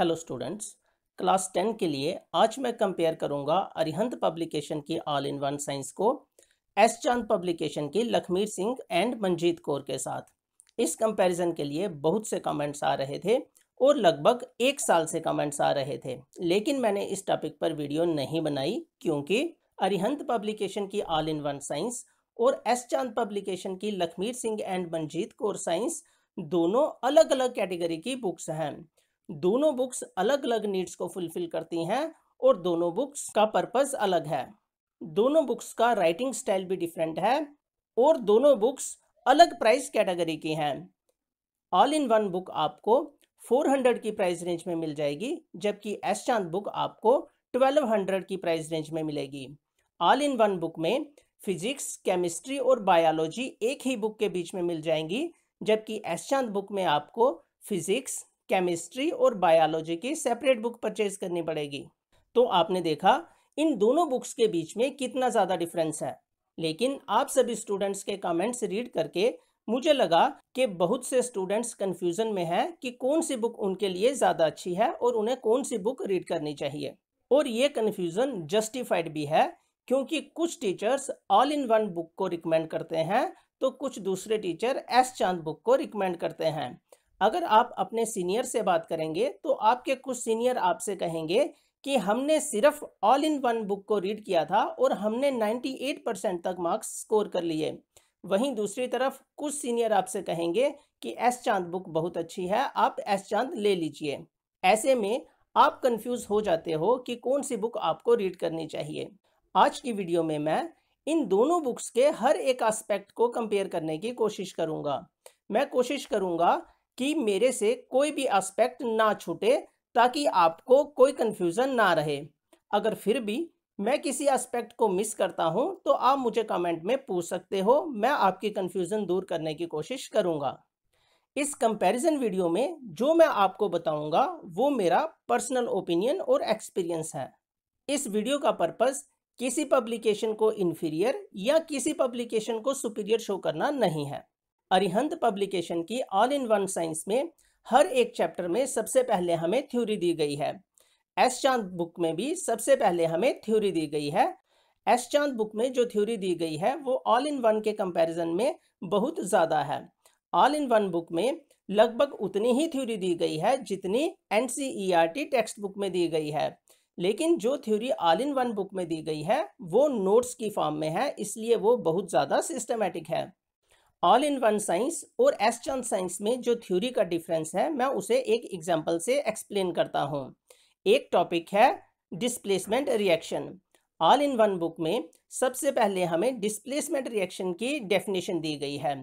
hello students class ten के लिए आज मैं कंपेयर करूंगा अरिहंत पब्लिकेशन की ऑल इन वन साइंस को एस चांद पब्लिकेशन की लखमीर सिंह एंड मंजीत कौर के साथ इस कंपैरिजन के लिए बहुत से कमेंट्स आ रहे थे और लगभग एक साल से कमेंट्स आ रहे थे लेकिन मैंने इस टॉपिक पर वीडियो नहीं बनाई क्योंकि अरिहंत पब्लिकेशन की ऑल इन वन साइंस और एस चांद पब्लिकेशन की लखमीर सिंह एंड मंजीत कौर साइंस दोनों अलग अलग कैटेगरी की बुक्स हैं दोनों बुक्स अलग अलग नीड्स को फुलफिल करती हैं और दोनों बुक्स का पर्पज़ अलग है दोनों बुक्स का राइटिंग स्टाइल भी डिफरेंट है और दोनों बुक्स अलग प्राइस कैटेगरी की हैं ऑल इन वन बुक आपको 400 की प्राइस रेंज में मिल जाएगी जबकि एस चांद बुक आपको 1200 की प्राइस रेंज में मिलेगी ऑल इन वन बुक में फिजिक्स केमिस्ट्री और बायोलॉजी एक ही बुक के बीच में मिल जाएंगी जबकि एस चांद बुक में आपको फिजिक्स केमिस्ट्री और बायोलॉजी की सेपरेट बुक परचेज करनी पड़ेगी तो आपने देखा इन दोनों बुक्स के बीच में कितना ज़्यादा डिफरेंस है लेकिन आप सभी स्टूडेंट्स के कमेंट्स रीड करके मुझे लगा कि बहुत से स्टूडेंट्स कन्फ्यूज़न में हैं कि कौन सी बुक उनके लिए ज़्यादा अच्छी है और उन्हें कौन सी बुक रीड करनी चाहिए और ये कन्फ्यूज़न जस्टिफाइड भी है क्योंकि कुछ teachers all in one book को रिकमेंड करते हैं तो कुछ दूसरे टीचर एस चांद बुक को रिकमेंड करते हैं अगर आप अपने सीनियर से बात करेंगे तो आपके कुछ सीनियर आपसे कहेंगे कि हमने सिर्फ ऑल इन वन बुक को रीड किया था और हमने 98 परसेंट तक मार्क्स स्कोर कर लिए वहीं दूसरी तरफ कुछ सीनियर आपसे कहेंगे कि एस चांद बुक बहुत अच्छी है आप एस चांद ले लीजिए ऐसे में आप कंफ्यूज हो जाते हो कि कौन सी बुक आपको रीड करनी चाहिए आज की वीडियो में मैं इन दोनों बुक्स के हर एक आस्पेक्ट को कंपेयर करने की कोशिश करूंगा मैं कोशिश करूंगा कि मेरे से कोई भी एस्पेक्ट ना छूटे ताकि आपको कोई कन्फ्यूज़न ना रहे अगर फिर भी मैं किसी एस्पेक्ट को मिस करता हूँ तो आप मुझे कमेंट में पूछ सकते हो मैं आपकी कन्फ्यूज़न दूर करने की कोशिश करूँगा इस कंपैरिजन वीडियो में जो मैं आपको बताऊंगा वो मेरा पर्सनल ओपिनियन और एक्सपीरियंस है इस वीडियो का पर्पस किसी पब्लिकेशन को इन्फीरियर या किसी पब्लिकेशन को सुपीरियर शो करना नहीं है अरिहंत पब्लिकेशन की ऑल इन वन साइंस में हर एक चैप्टर में सबसे पहले हमें थ्योरी दी गई है एस चांद बुक में भी सबसे पहले हमें थ्योरी दी गई है एस चांद बुक में जो थ्योरी दी गई है वो ऑल इन वन के कंपैरिजन में बहुत ज़्यादा है ऑल इन वन बुक में लगभग उतनी ही थ्योरी दी गई है जितनी एन टेक्स्ट बुक में दी गई है लेकिन जो theory all in one book में दी गई है वो नोट्स की फॉर्म में है इसलिए वो बहुत ज़्यादा सिस्टमेटिक है ऑल इन वन साइंस और एस्ट्रॉन साइंस में जो थ्योरी का डिफरेंस है मैं उसे एक एग्जाम्पल से एक्सप्लेन करता हूँ एक टॉपिक है displacement reaction all in one book में सबसे पहले हमें डिस्प्लेसमेंट रिएक्शन की डेफिनेशन दी गई है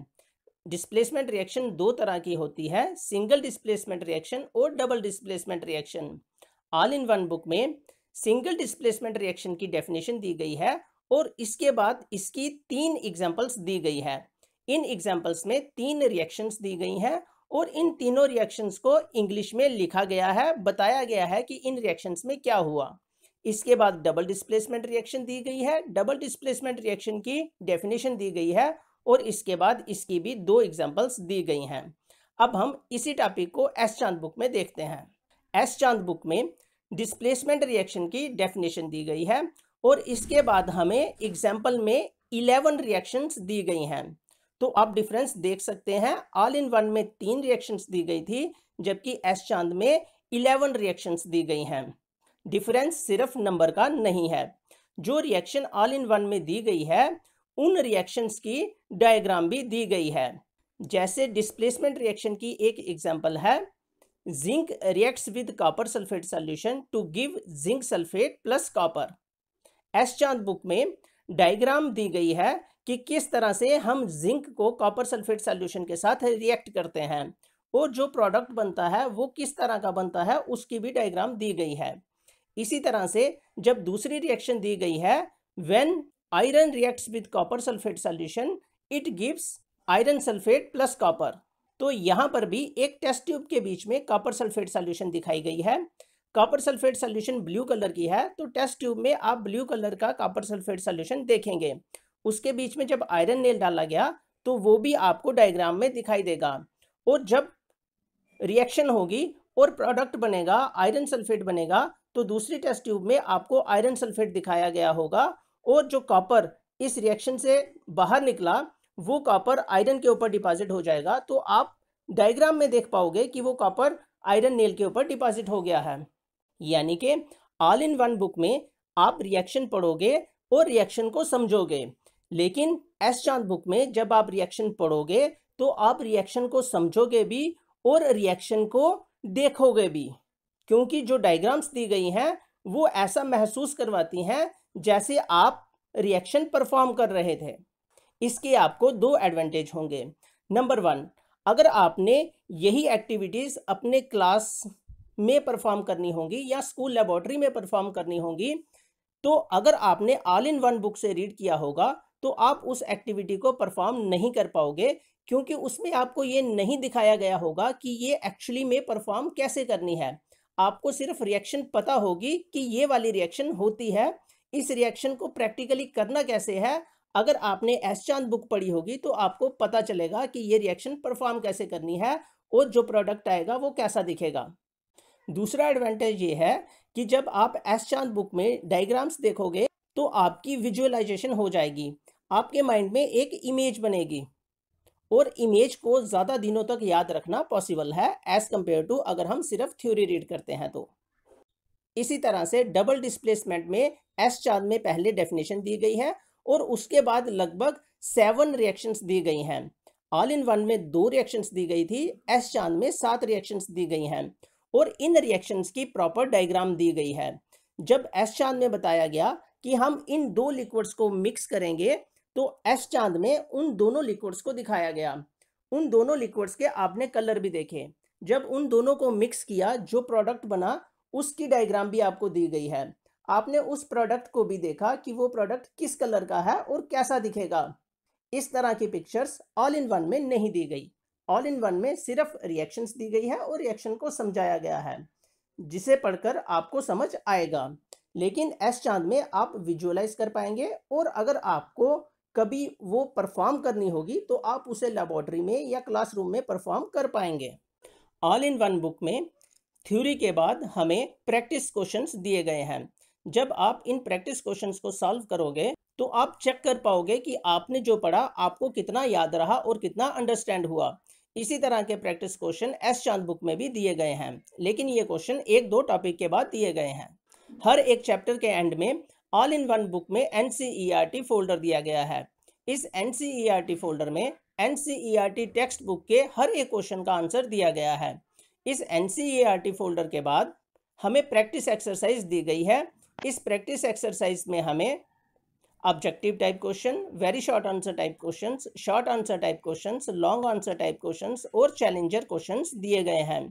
डिस्प्लेसमेंट रिएक्शन दो तरह की होती है सिंगल डिस्प्लेसमेंट रिएक्शन और double displacement reaction all in one book में सिंगल डिस्प्लेसमेंट रिएक्शन की डेफिनेशन दी गई है और इसके बाद इसकी तीन एग्जाम्पल्स दी गई है इन एग्जाम्पल्स में तीन रिएक्शंस दी गई हैं और इन तीनों रिएक्शंस को इंग्लिश में लिखा गया है बताया गया है कि इन रिएक्शंस में क्या हुआ इसके बाद डबल डिस्प्लेसमेंट रिएक्शन दी गई है डबल डिस्प्लेसमेंट रिएक्शन की डेफिनेशन दी गई है और इसके बाद इसकी भी दो एग्जाम्पल्स दी गई हैं अब हम इसी टॉपिक को एस चांद बुक में देखते हैं एस चांद बुक में डिस्प्लेसमेंट रिएक्शन की डेफिनेशन दी गई है और इसके बाद हमें एग्जाम्पल में इलेवन रिएक्शंस दी गई हैं तो आप डिफरेंस देख सकते हैं ऑल इन वन में तीन रिएक्शंस दी गई थी जबकि एस चांद में इलेवन रिएक्शंस दी गई हैं डिफरेंस सिर्फ नंबर का नहीं है जो रिएक्शन ऑल इन वन में दी गई है उन रिएक्शंस की डायग्राम भी दी गई है जैसे डिस्प्लेसमेंट रिएक्शन की एक एग्जाम्पल है zinc reacts with copper sulphate solution to give zinc sulphate plus copper S Chand book में डायग्राम दी गई है कि किस तरह से हम जिंक को कॉपर सल्फेट सॉल्यूशन के साथ रिएक्ट करते हैं और जो प्रोडक्ट बनता है वो किस तरह का बनता है उसकी भी डायग्राम दी गई है इसी तरह से जब दूसरी रिएक्शन दी गई है when iron reacts with copper sulphate solution it gives iron sulphate plus copper तो यहाँ पर भी एक टेस्ट ट्यूब के बीच में कॉपर सल्फेट सॉल्यूशन दिखाई गई है copper sulphate solution blue colour की है तो टेस्ट ट्यूब में आप ब्लू कलर का कॉपर सल्फेट सॉल्यूशन देखेंगे उसके बीच में जब आयरन नेल डाला गया तो वो भी आपको डायग्राम में दिखाई देगा और जब रिएक्शन होगी और प्रोडक्ट बनेगा आयरन सल्फेट बनेगा तो दूसरी टेस्ट ट्यूब में आपको आयरन सल्फेट दिखाया गया होगा और जो कॉपर इस रिएक्शन से बाहर निकला वो कॉपर आयरन के ऊपर डिपॉजिट हो जाएगा तो आप डायग्राम में देख पाओगे कि वो कॉपर आयरन नेल के ऊपर डिपॉजिट हो गया है यानी कि ऑल इन वन बुक में आप रिएक्शन पढ़ोगे और रिएक्शन को समझोगे लेकिन एस चांद बुक में जब आप रिएक्शन पढ़ोगे तो आप रिएक्शन को समझोगे भी और रिएक्शन को देखोगे भी क्योंकि जो डायग्राम्स दी गई हैं वो ऐसा महसूस करवाती हैं जैसे आप रिएक्शन परफॉर्म कर रहे थे इसके आपको दो एडवांटेज होंगे नंबर वन अगर आपने यही एक्टिविटीज़ अपने क्लास में परफॉर्म करनी होगी या स्कूल लेबॉर्ट्री में परफॉर्म करनी होगी तो अगर आपने ऑल इन वन बुक से रीड किया होगा तो आप उस एक्टिविटी को परफॉर्म नहीं कर पाओगे क्योंकि उसमें आपको ये नहीं दिखाया गया होगा कि ये एक्चुअली में परफॉर्म कैसे करनी है आपको सिर्फ रिएक्शन पता होगी कि ये वाली रिएक्शन होती है इस रिएक्शन को प्रैक्टिकली करना कैसे है अगर आपने एस चांद बुक पढ़ी होगी तो आपको पता चलेगा कि ये रिएक्शन परफॉर्म कैसे करनी है और जो प्रोडक्ट आएगा वो कैसा दिखेगा दूसरा एडवांटेज ये है कि जब आप एस चांद बुक में डायग्राम्स देखोगे तो आपकी विजुअलाइजेशन हो जाएगी आपके माइंड में एक इमेज बनेगी और इमेज को ज़्यादा दिनों तक याद रखना पॉसिबल है एज़ कम्पेयर टू अगर हम सिर्फ थ्योरी रीड करते हैं तो इसी तरह से डबल डिस्प्लेसमेंट में एस चांद में पहले डेफिनेशन दी गई है और उसके बाद लगभग सेवन रिएक्शंस दी गई हैं ऑल इन वन में दो रिएक्शंस दी गई थी एस चांद में सात रिएक्शंस दी गई हैं और इन रिएक्शंस की प्रॉपर डायग्राम दी गई है जब एस चांद में बताया गया कि हम इन दो लिक्विड्स को मिक्स करेंगे तो एस चांद में उन दोनों लिक्विड्स को दिखाया गया उन दोनों लिक्विड्स के आपने कलर भी देखे जब उन दोनों को मिक्स किया जो प्रोडक्ट बना उसकी डायग्राम भी आपको दी गई है आपने उस प्रोडक्ट को भी देखा कि वो प्रोडक्ट किस कलर का है और कैसा दिखेगा इस तरह की पिक्चर्स ऑल इन वन में नहीं दी गई ऑल इन वन में सिर्फ रिएक्शंस दी गई है और रिएक्शन को समझाया गया है जिसे पढ़कर आपको समझ आएगा लेकिन एस चांद में आप विजुअलाइज कर पाएंगे और अगर आपको कभी वो परफॉर्म करनी होगी तो आप उसे लेबॉर्ट्री में या क्लासरूम में परफॉर्म कर पाएंगे ऑल इन वन बुक में थ्योरी के बाद हमें प्रैक्टिस क्वेश्चंस दिए गए हैं जब आप इन प्रैक्टिस क्वेश्चंस को सॉल्व करोगे तो आप चेक कर पाओगे कि आपने जो पढ़ा आपको कितना याद रहा और कितना अंडरस्टैंड हुआ इसी तरह के practice question S Chand book में भी दिए गए हैं लेकिन ये क्वेश्चन एक दो टॉपिक के बाद दिए गए हैं हर एक चैप्टर के एंड में ऑल इन वन बुक में एन फोल्डर e दिया गया है इस एन फोल्डर e में एन टेक्स्ट बुक के हर एक क्वेश्चन का आंसर दिया गया है इस एन फोल्डर e के बाद हमें प्रैक्टिस एक्सरसाइज दी गई है इस प्रैक्टिस एक्सरसाइज में हमें objective type question very short answer type question short answer type question long answer type question और चैलेंजर क्वेश्चन दिए गए हैं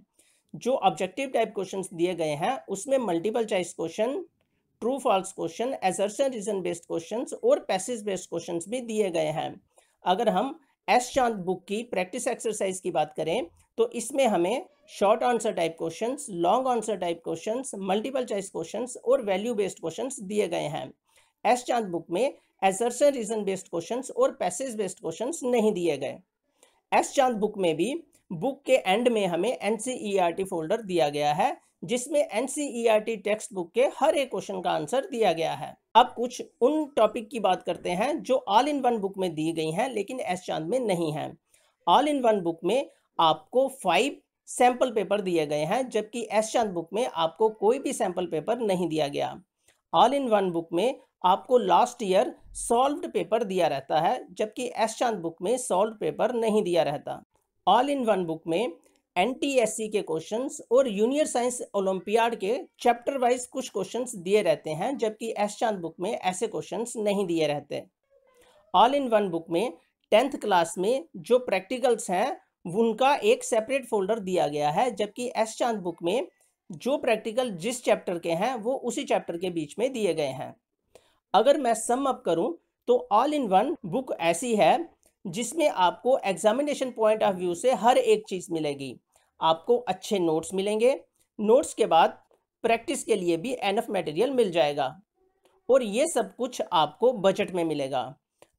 जो ऑब्जेक्टिव टाइप क्वेश्चन दिए गए हैं उसमें multiple choice question true false question assertion reason based question और पैसेज बेस्ड क्वेश्चन भी दिए गए हैं अगर हम एस चांद बुक की प्रैक्टिस एक्सरसाइज की बात करें तो इसमें हमें short answer type question long answer type question multiple choice question और वैल्यू बेस्ड क्वेश्चन दिए गए हैं एस चांद बुक में एजर्सन रीजन बेस्ड क्वेश्चन और पैसेज बेस्ड क्वेश्चन नहीं दिए गए एस चांद बुक में भी बुक के एंड में हमें एन फोल्डर e दिया गया है जिसमें एनसीईआरटी टेक्स्ट बुक के हर एक क्वेश्चन का आंसर दिया गया है अब कुछ उन टॉपिक की बात करते हैं जो ऑल इन वन बुक में दी गई हैं लेकिन एस चांद में नहीं है ऑल इन वन बुक में आपको फाइव सैंपल पेपर दिए गए हैं जबकि एस चांद बुक में आपको कोई भी सैंपल पेपर नहीं दिया गया ऑल इन वन बुक में आपको लास्ट ईयर सॉल्व्ड पेपर दिया रहता है जबकि एस चांद बुक में सॉल्व पेपर नहीं दिया रहता ऑल इन वन बुक में एनटीएससी के क्वेश्चंस और यूनियर साइंस ओलंपियाड के चैप्टर वाइज कुछ क्वेश्चंस दिए रहते हैं जबकि एस चांद बुक में ऐसे क्वेश्चंस नहीं दिए रहते ऑल इन वन बुक में टेंथ क्लास में जो प्रैक्टिकल्स हैं उनका एक सेपरेट फोल्डर दिया गया है जबकि एस चांद बुक में जो प्रैक्टिकल जिस चैप्टर के हैं वो उसी चैप्टर के बीच में दिए गए हैं अगर मैं सम अप करूं तो ऑल इन वन बुक ऐसी है जिसमें आपको एग्जामिनेशन पॉइंट ऑफ व्यू से हर एक चीज़ मिलेगी आपको अच्छे नोट्स मिलेंगे नोट्स के बाद प्रैक्टिस के लिए भी एनफ मटेरियल मिल जाएगा और ये सब कुछ आपको बजट में मिलेगा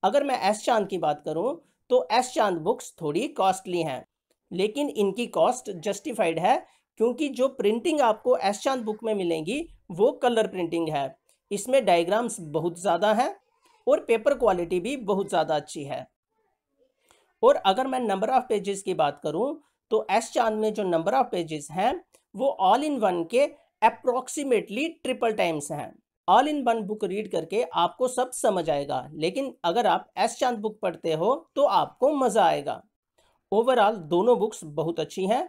अगर मैं एस चांद की बात करूं तो एस चांद बुक्स थोड़ी कॉस्टली हैं लेकिन इनकी कॉस्ट जस्टिफाइड है क्योंकि जो प्रिंटिंग आपको एस चांद बुक में मिलेंगी वो कलर प्रिंटिंग है इसमें डायग्राम्स बहुत ज़्यादा हैं और पेपर क्वालिटी भी बहुत ज़्यादा अच्छी है और अगर मैं नंबर ऑफ़ पेजेस की बात करूँ तो एस चांद में जो नंबर ऑफ पेजेस हैं वो ऑल इन वन के अप्रोक्सीमेटली ट्रिपल टाइम्स हैं all in one book read करके आपको सब समझ आएगा लेकिन अगर आप एस चांद बुक पढ़ते हो तो आपको मज़ा आएगा ओवरऑल दोनों बुक्स बहुत अच्छी हैं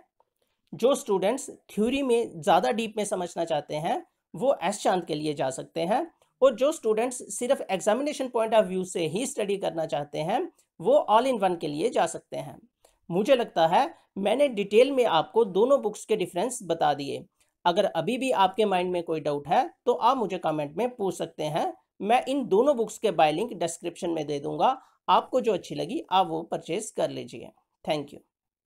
जो स्टूडेंट्स थ्योरी में ज़्यादा डीप में समझना चाहते हैं वो एस चांद के लिए जा सकते हैं और जो स्टूडेंट्स सिर्फ एग्जामिनेशन पॉइंट ऑफ व्यू से ही स्टडी करना चाहते हैं वो ऑल इन वन के लिए जा सकते हैं मुझे लगता है मैंने डिटेल में आपको दोनों बुक्स के डिफरेंस बता दिए अगर अभी भी आपके माइंड में कोई डाउट है तो आप मुझे कमेंट में पूछ सकते हैं मैं इन दोनों बुक्स के बाय लिंक डिस्क्रिप्शन में दे दूंगा आपको जो अच्छी लगी आप वो परचेज कर लीजिए थैंक यू